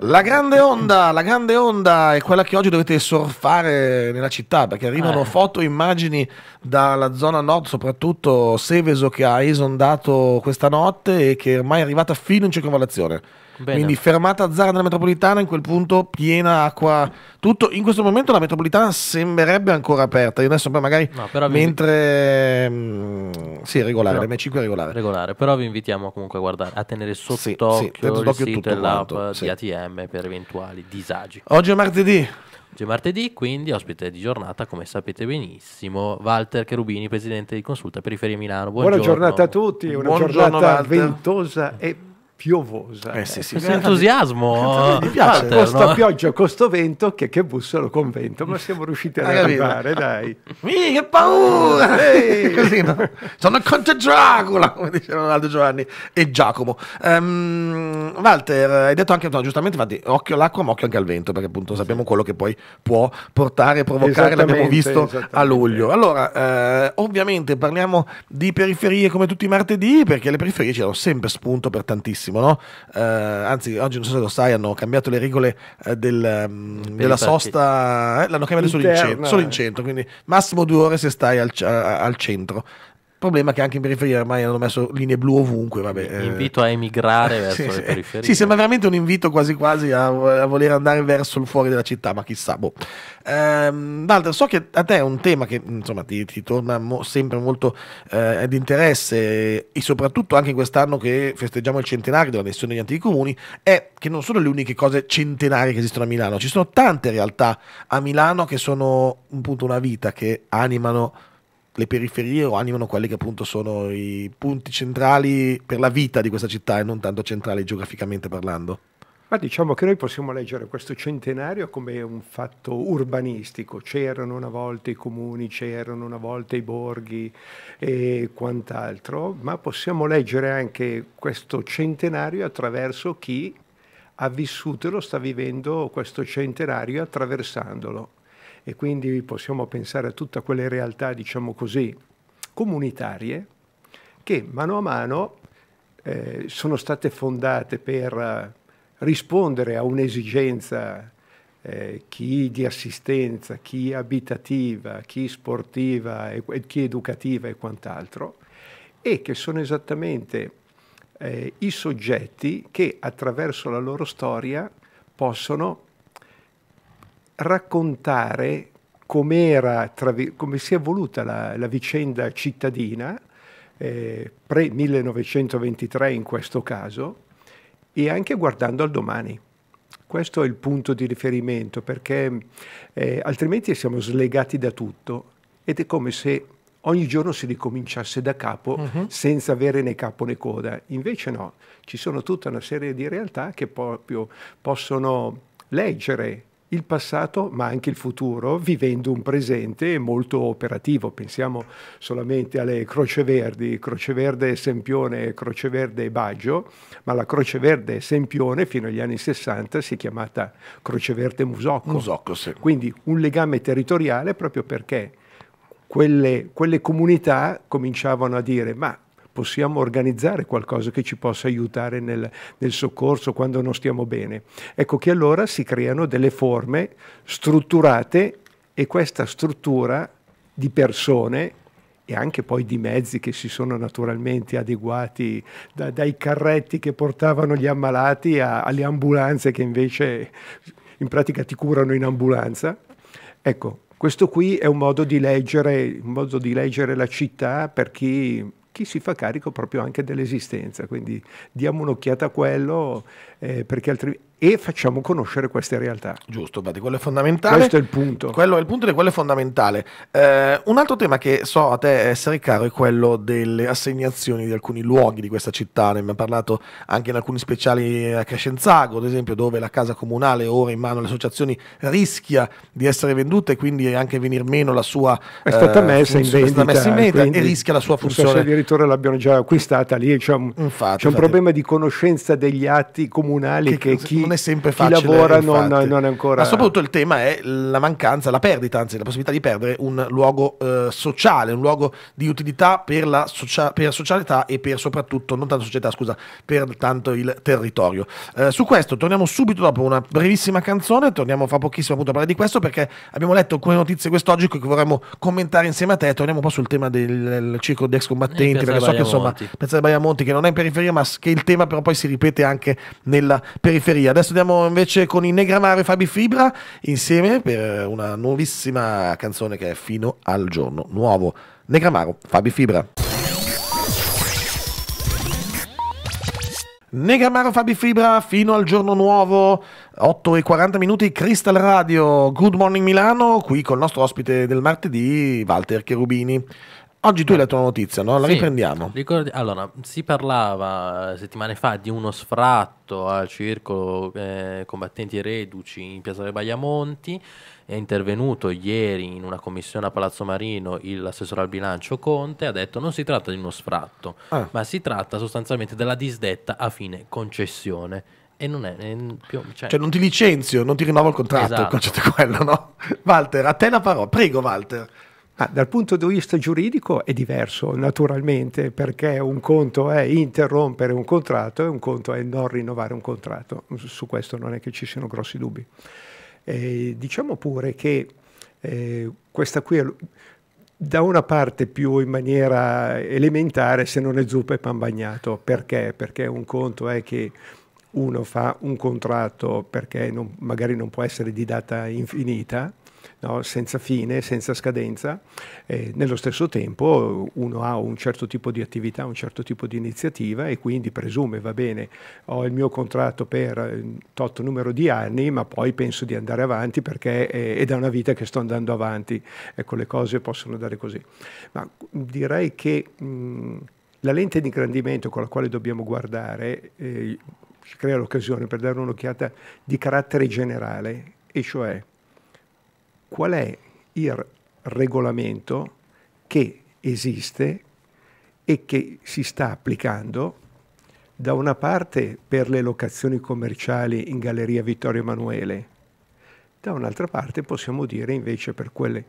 La grande onda, la grande onda è quella che oggi dovete surfare nella città perché arrivano eh. foto immagini dalla zona nord, soprattutto Seveso che ha esondato questa notte e che ormai è arrivata fino in circonvallazione. Bene. Quindi fermata a Zara della metropolitana, in quel punto piena acqua, tutto. In questo momento la metropolitana sembrerebbe ancora aperta. Io adesso poi magari no, però mentre vi... Mm, sì, regolare, però, M5 regolare. regolare. però vi invitiamo comunque a guardare, a tenere sotto sì, sì, il sito e l'app sì. di ATM per eventuali disagi. Oggi è martedì. Oggi è martedì, quindi ospite di giornata, come sapete benissimo, Walter Cherubini, presidente di Consulta Periferia Milano. Buongiorno. Buona giornata a tutti, una Buongiorno, giornata Walter. ventosa e piovosa. Eh, sì, sì, sì. Entusiasmo. Eh, mi piace. Alter, costa no? pioggia, costo vento, che, che bussolo con vento, ma siamo riusciti ad arrivare, dai. Mi, che paura! Ehi. Così, no? Sono Conte Dracula, come dice Ronaldo Giovanni e Giacomo. Um, Walter, hai detto anche, no, giustamente, infatti, occhio all'acqua, ma occhio anche al vento, perché appunto sappiamo quello che poi può portare e provocare, l'abbiamo visto a luglio. Allora, eh, ovviamente parliamo di periferie come tutti i martedì, perché le periferie ci danno sempre spunto per tantissimo benissimo, no? eh, anzi, oggi non so se lo sai, hanno cambiato le regole eh, del, mm, della sosta, eh, l'hanno cambiato solo in, centro, solo in, eh. centro, quindi massimo due ore se stai al, al centro. Problema che anche in periferia ormai hanno messo linee blu ovunque. Vabbè, eh. Invito a emigrare verso sì, le periferie. Sì, sembra veramente un invito quasi quasi a, a, voler andare verso il fuori della città, ma chissà. Boh. Ehm, Walter, so che a te è un tema che insomma ti, ti torna mo, sempre molto eh, di interesse e soprattutto anche in quest'anno che festeggiamo il centenario della missione degli antichi comuni, è che non sono le uniche cose centenarie che esistono a Milano, ci sono tante realtà a Milano che sono appunto un una vita, che animano le periferie o animano quelli che appunto sono i punti centrali per la vita di questa città e non tanto centrali geograficamente parlando. Ma diciamo che noi possiamo leggere questo centenario come un fatto urbanistico. C'erano una volta i comuni, c'erano una volta i borghi e quant'altro, ma possiamo leggere anche questo centenario attraverso chi ha vissuto e lo sta vivendo questo centenario attraversandolo e quindi possiamo pensare a tutte quelle realtà, diciamo così, comunitarie che mano a mano eh, sono state fondate per rispondere a un'esigenza, eh, chi di assistenza, chi abitativa, chi sportiva, e, chi educativa e quant'altro, e che sono esattamente eh, i soggetti che attraverso la loro storia possono raccontare com'era, come si è evoluta la, la vicenda cittadina, eh, pre-1923 in questo caso, e anche guardando al domani. Questo è il punto di riferimento perché eh, altrimenti siamo slegati da tutto ed è come se ogni giorno si ricominciasse da capo uh mhm. -huh. senza avere né capo né coda. Invece no, ci sono tutta una serie di realtà che proprio possono leggere il passato ma anche il futuro vivendo un presente molto operativo. Pensiamo solamente alle Croce Verdi, Croce Verde Sempione, Croce Verde Baggio, ma la Croce Verde Sempione fino agli anni 60 si è chiamata Croce Verde Musocco. Musocco sì. Quindi un legame territoriale proprio perché quelle, quelle comunità cominciavano a dire ma possiamo organizzare qualcosa che ci possa aiutare nel, nel soccorso quando non stiamo bene. Ecco che allora si creano delle forme strutturate e questa struttura di persone e anche poi di mezzi che si sono naturalmente adeguati da, dai carretti che portavano gli ammalati a, alle ambulanze che invece in pratica ti curano in ambulanza. Ecco, questo qui è un modo di leggere, un modo di leggere la città per chi chi si fa carico proprio anche dell'esistenza. Quindi diamo un'occhiata a quello eh, perché altrimenti e facciamo conoscere queste realtà. Giusto, Badi, quello è fondamentale. Questo è il punto. Quello è il punto e quello è fondamentale. Eh, un altro tema che so a te essere caro è quello delle assegnazioni di alcuni luoghi di questa città. Ne abbiamo parlato anche in alcuni speciali a Crescenzago, ad esempio, dove la casa comunale ora in mano alle associazioni rischia di essere venduta e quindi anche venir meno la sua è stata eh, messa in vendita, stata messa in vendita e rischia la sua funzione. Non so se addirittura l'abbiano già acquistata lì, c'è un, infatti, c'è un problema di conoscenza degli atti comunali che, che chi è sempre facile. Chi lavora non, non, è ancora. Ma soprattutto il tema è la mancanza, la perdita, anzi la possibilità di perdere un luogo eh, sociale, un luogo di utilità per la, socia per la socialità e per soprattutto, non tanto società, scusa, per tanto il territorio. Eh, su questo torniamo subito dopo una brevissima canzone, torniamo fra pochissimo appunto a parlare di questo perché abbiamo letto alcune notizie quest'oggi che vorremmo commentare insieme a te, torniamo un po' sul tema del, del circo di ex combattenti, eh, perché so che insomma, Piazza di Baiamonti che non è in periferia ma che il tema però poi si ripete anche nella periferia. Adesso Adesso andiamo invece con i Negramaro e Fabi Fibra insieme per una nuovissima canzone che è Fino al giorno nuovo. Negramaro, Fabi Fibra. Negramaro, Fabi Fibra fino al giorno nuovo, 8 e 40 minuti, Crystal Radio, Good Morning Milano, qui col nostro ospite del martedì, Walter Cherubini. Oggi tu hai eh. letto una notizia, no? La sì, riprendiamo. Ricordi- allora, si parlava eh, settimane fa di uno sfratto al circolo eh, combattenti reduci in Piazza dei Bagliamonti. È intervenuto ieri in una commissione a Palazzo Marino l'assessore al bilancio Conte. Ha detto non si tratta di uno sfratto, ah. ma si tratta sostanzialmente della disdetta a fine concessione. E non è, è più, cioè... cioè... non ti licenzio, non ti rinnovo il contratto, esatto. il concetto è quello, no? Walter, a te la parola. Prego, Walter. Ah, dal punto di vista giuridico è diverso, naturalmente, perché un conto è interrompere un contratto e un conto è non rinnovare un contratto. Su questo non è che ci siano grossi dubbi. Eh, diciamo pure che eh, questa qui è da una parte più in maniera elementare se non è zuppa e pan bagnato. Perché? Perché un conto è che uno fa un contratto perché non, magari non può essere di data infinita no? senza fine, senza scadenza. Eh, nello stesso tempo uno ha un certo tipo di attività, un certo tipo di iniziativa e quindi presume, va bene, ho il mio contratto per ehm, tot numero di anni, ma poi penso di andare avanti perché è, è da una vita che sto andando avanti. Ecco, le cose possono andare così. Ma direi che... Mh, mhmm, la lente di ingrandimento con la quale dobbiamo guardare eh, ci crea l'occasione per dare un'occhiata di carattere generale, e cioè qual è il regolamento che esiste e che si sta applicando da una parte per le locazioni commerciali in Galleria Vittorio Emanuele, da un'altra parte possiamo dire invece per quelle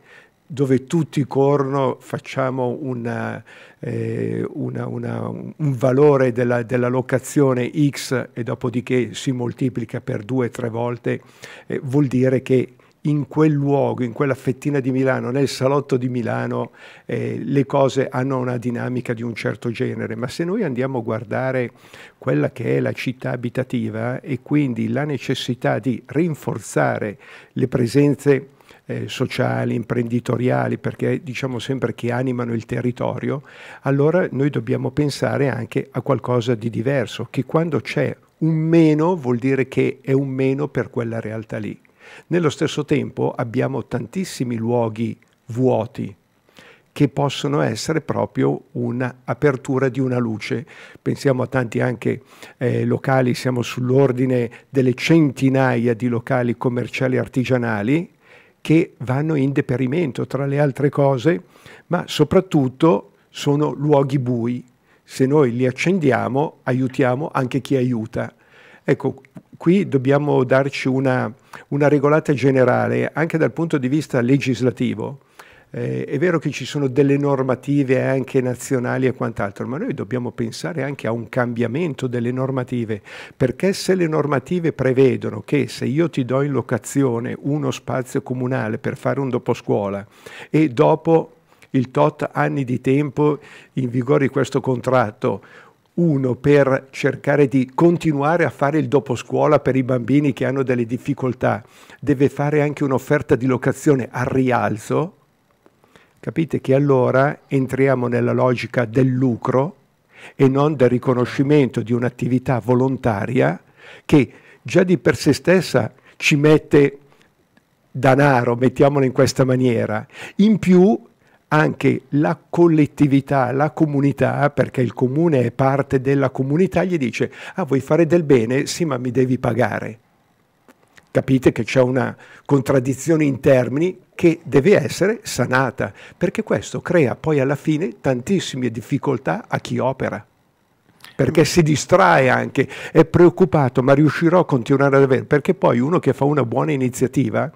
dove tutti corrono facciamo una, eh, una, una, un valore della, della, locazione X e dopodiché si moltiplica per due o tre volte, eh, vuol dire che in quel luogo, in quella fettina di Milano, nel salotto di Milano, eh, le cose hanno una dinamica di un certo genere, ma se noi andiamo a guardare quella che è la città abitativa e quindi la necessità di rinforzare le presenze eh, sociali, imprenditoriali, perché diciamo sempre che animano il territorio, allora noi dobbiamo pensare anche a qualcosa di diverso, che quando c'è un meno vuol dire che è un meno per quella realtà lì. Nello stesso tempo abbiamo tantissimi luoghi vuoti che possono essere proprio un'apertura di una luce. Pensiamo a tanti anche eh, locali, siamo sull'ordine delle centinaia di locali commerciali artigianali che vanno in deperimento tra le altre cose, ma soprattutto sono luoghi bui. Se noi li accendiamo, aiutiamo anche chi aiuta. Ecco, qui dobbiamo darci una, una regolata generale anche dal punto di vista legislativo. Eh, è vero che ci sono delle normative anche nazionali e quant'altro, ma noi dobbiamo pensare anche a un cambiamento delle normative, perché se le normative prevedono che se io ti do in locazione uno spazio comunale per fare un doposcuola e dopo il tot anni di tempo in vigore di questo contratto uno per cercare di continuare a fare il dopo scuola per i bambini che hanno delle difficoltà, deve fare anche un'offerta di locazione al rialzo, capite che allora entriamo nella logica del lucro e non del riconoscimento di un'attività volontaria che già di per sé stessa ci mette danaro, mettiamolo in questa maniera. In più anche la collettività, la comunità, perché il comune è parte della comunità, gli dice, ah vuoi fare del bene? Sì, ma mi devi pagare. Capite che c'è una contraddizione in termini che deve essere sanata, perché questo crea poi alla fine tantissime difficoltà a chi opera perché si distrae anche, è preoccupato, ma riuscirò a continuare ad avere, perché poi uno che fa una buona iniziativa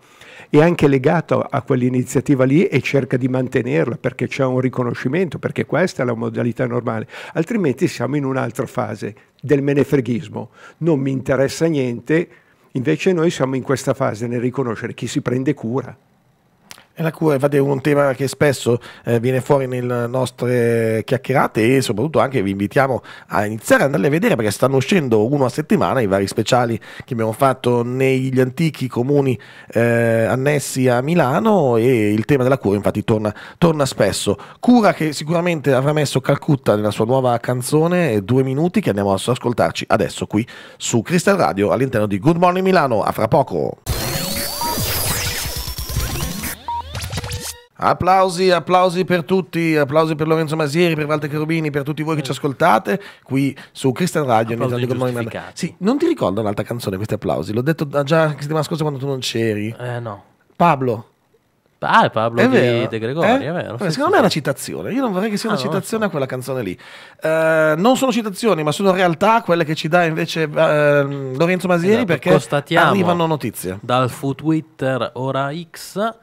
è anche legato a quell'iniziativa lì e cerca di mantenerla perché c'è un riconoscimento, perché questa è la modalità normale, altrimenti siamo in un'altra fase del menefreghismo, non mi interessa niente, invece noi siamo in questa fase nel riconoscere chi si prende cura. E la cura, infatti, è un tema che spesso eh, viene fuori nelle nostre chiacchierate e soprattutto anche vi invitiamo a iniziare ad andarle a vedere perché stanno uscendo uno a settimana i vari speciali che abbiamo fatto negli antichi comuni eh, annessi a Milano e il tema della cura, infatti, torna, torna spesso. Cura che sicuramente avrà messo Calcutta nella sua nuova canzone, eh, due minuti che andiamo ad ascoltarci adesso qui su Crystal Radio all'interno di Good Morning Milano. A fra poco! Applausi, applausi per tutti, applausi per Lorenzo Masieri, per Walter Cherubini, per tutti voi che ci ascoltate qui su Christian Radio. Sì, non ti ricordo un'altra canzone questi applausi, l'ho detto già la settimana scorsa quando tu non c'eri. Eh no. Pablo. Ah, è Pablo è di De Gregori, eh? è vero. Beh, secondo me è una citazione, io non vorrei che sia ah, una citazione so. a quella canzone lì. Eh, non sono citazioni, ma sono realtà quelle che ci dà invece eh, Lorenzo Masieri esatto, perché arrivano notizie. Dal fu Twitter ora X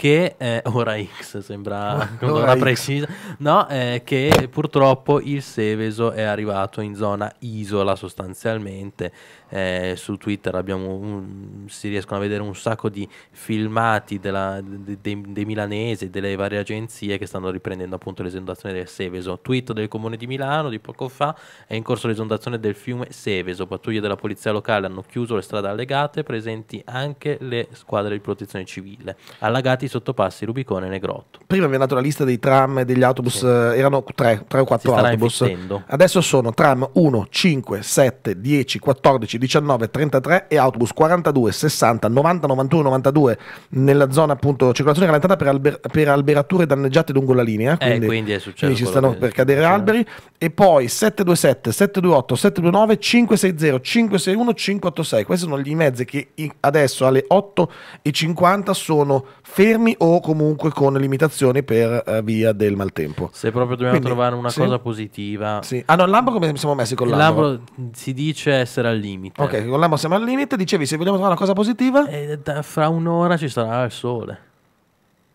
che eh, ora X sembra ora precisa, no, eh, che purtroppo il Seveso è arrivato in zona isola sostanzialmente eh, su Twitter abbiamo un, si riescono a vedere un sacco di filmati della, de, de, dei milanesi, delle varie agenzie che stanno riprendendo appunto l'esondazione del Seveso. Tweet del comune di Milano di poco fa è in corso l'esondazione del fiume Seveso, pattuglie della polizia locale hanno chiuso le strade allegate, presenti anche le squadre di protezione civile, allagati i sottopassi Rubicone e Negrotto. Prima vi ho dato la lista dei tram e degli autobus, sì. Eh, erano tre o 4 autobus, adesso sono tram 1, 5, 7, 10, 14, 19, 33 e autobus 42, 60, 90, 91, 92 nella zona appunto circolazione rallentata per, alber- per alberature danneggiate lungo la linea. Eh, quindi, eh, quindi è successo. ci stanno per cadere succede. alberi. E poi 727, 728, 729, 560, 561, 586. Questi sono gli mezzi che adesso alle 8.50 sono fermi o comunque con limitazioni per eh, via del maltempo. Se proprio dobbiamo Quindi, trovare una sì. cosa positiva. Sì. Ah no, il Lambro come siamo messi con il Lambro? Lambro mm, si dice essere al limite limite. Ok, con l'ambo siamo al limite. Dicevi, se vogliamo trovare una cosa positiva... E eh, fra un'ora ci sarà il sole.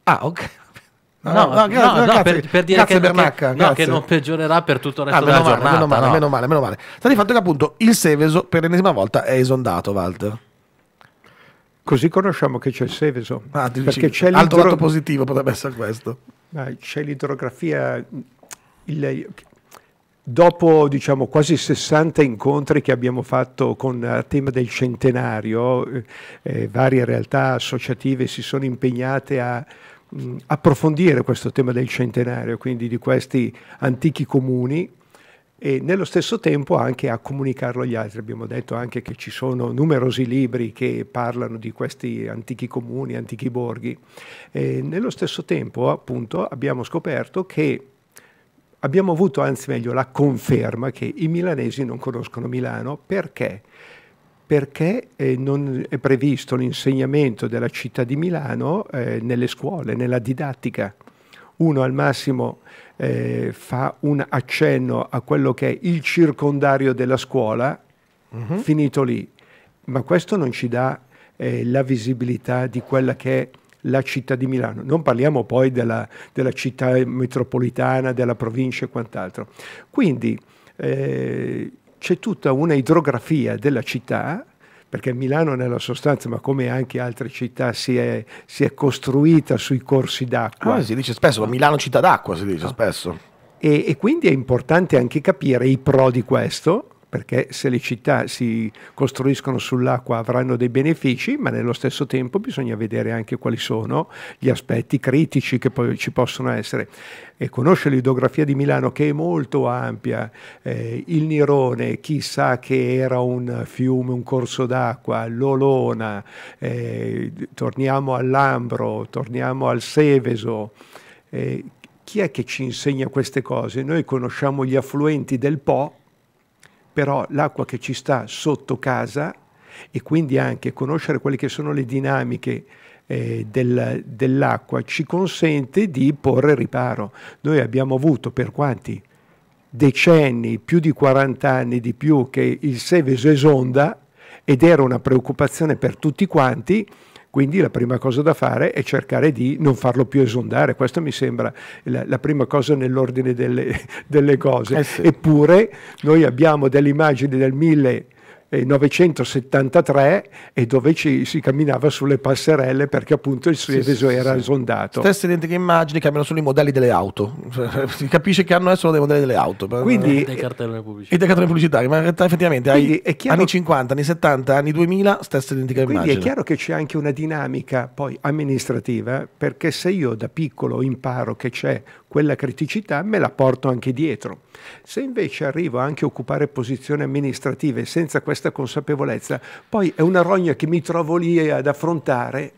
Ah, ok. No, no, no, no, no per, per, dire che, che, che, non peggiorerà per tutto il ah, resto ah, della male, giornata. Meno male, meno male, meno male. Sta di fatto che appunto il Seveso per l'ennesima volta è esondato, Walter. Così conosciamo che c'è il Seveso. Ah, perché c'è l'altro lato positivo potrebbe essere questo. c'è l'idrografia, il, Dopo diciamo, quasi 60 incontri che abbiamo fatto con eh, il tema del centenario, eh, eh, varie realtà associative si sono impegnate a mh, mm, approfondire questo tema del centenario, quindi di questi antichi comuni e nello stesso tempo anche a comunicarlo agli altri. Abbiamo detto anche che ci sono numerosi libri che parlano di questi antichi comuni, antichi borghi. E nello stesso tempo appunto abbiamo scoperto che abbiamo avuto, anzi meglio, la conferma che i milanesi non conoscono Milano perché? perché eh, non è previsto l'insegnamento della città di Milano eh, nelle scuole, nella didattica. Uno al massimo eh, fa un accenno a quello che è il circondario della scuola, uh mhm. -huh. finito lì, ma questo non ci dà eh, la visibilità di quella che è la città di Milano. Non parliamo poi della, della città metropolitana, della provincia e quant'altro. Quindi eh, c'è tutta una idrografia della città perché Milano nella sostanza, ma come anche altre città, si è, si è costruita sui corsi d'acqua. Ah, si dice spesso, ma Milano città d'acqua si dice no. Ah. spesso. E, e, quindi è importante anche capire i pro di questo perché se le città si costruiscono sull'acqua avranno dei benefici, ma nello stesso tempo bisogna vedere anche quali sono gli aspetti critici che poi ci possono essere. E conosce l'idrografia di Milano che è molto ampia, eh, il Nirone, chissà che era un fiume, un corso d'acqua, l'Olona, eh, torniamo all'Ambro, torniamo al Seveso. Eh, chi è che ci insegna queste cose? Noi conosciamo gli affluenti del Po, però l'acqua che ci sta sotto casa e quindi anche conoscere quelle che sono le dinamiche eh, del, dell'acqua ci consente di porre riparo. Noi abbiamo avuto per quanti? decenni, più di 40 anni di più che il Seveso esonda ed era una preoccupazione per tutti quanti, quindi la prima cosa da fare è cercare di non farlo più esondare. Questa mi sembra la, la prima cosa nell'ordine delle, delle cose. Eh sì. Eppure noi abbiamo delle immagini del 1000 973 eh, e dove ci, si camminava sulle passerelle perché appunto il Seveso sì, era sì. sondato. Stesse identiche immagini cambiano solo i modelli delle auto, si capisce che hanno solo dei modelli delle auto Quindi, e dei cartelloni pubblicitari. E dei cartelloni pubblicitari, ma in realtà effettivamente hai chiaro, anni 50, anni 70, anni 2000, stesse identiche immagini. Quindi è chiaro che c'è anche una dinamica poi amministrativa perché se io da piccolo imparo che c'è quella criticità me la porto anche dietro. Se invece arrivo anche a occupare posizioni amministrative senza questa consapevolezza, poi è una rogna che mi trovo lì ad affrontare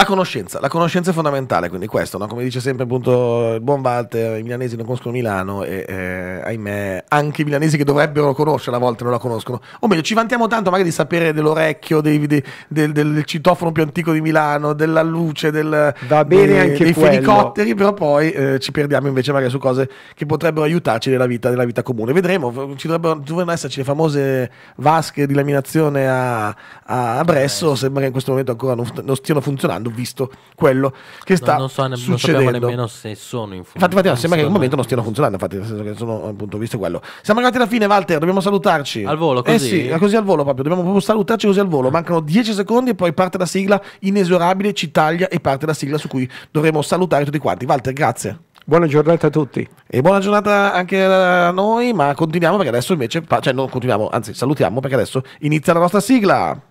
la conoscenza, la conoscenza è fondamentale, quindi questo, no? come dice sempre appunto il buon Walter, i milanesi non conoscono Milano e eh, ahimè anche i milanesi che dovrebbero conoscere a volte non la conoscono, o meglio ci vantiamo tanto magari di sapere dell'orecchio, dei, dei, del, del, citofono più antico di Milano, della luce, del, Va bene dei, anche dei felicotteri, però poi eh, ci perdiamo invece magari su cose che potrebbero aiutarci nella vita, nella vita comune. Vedremo, ci dovrebbero, dovrebbero, esserci le famose vasche di laminazione a, a Bresso, sembra che in questo momento ancora non, non stiano funzionando ho visto quello che sta no, non so, ne- succedendo. Non nemmeno se sono in funzione. Infatti, sembra che al momento non stiano funzionando, infatti, nel senso che sono appunto visto quello. Siamo arrivati alla fine, Walter, dobbiamo salutarci. Al volo, eh così? Eh sì, così al volo proprio, dobbiamo proprio salutarci così al volo. Ah. Mancano 10 secondi e poi parte la sigla inesorabile, ci taglia e parte la sigla su cui dovremo salutare tutti quanti. Walter, grazie. Buona giornata a tutti. E buona giornata anche a noi, ma continuiamo perché adesso invece, cioè non continuiamo, anzi salutiamo perché adesso inizia la nostra sigla.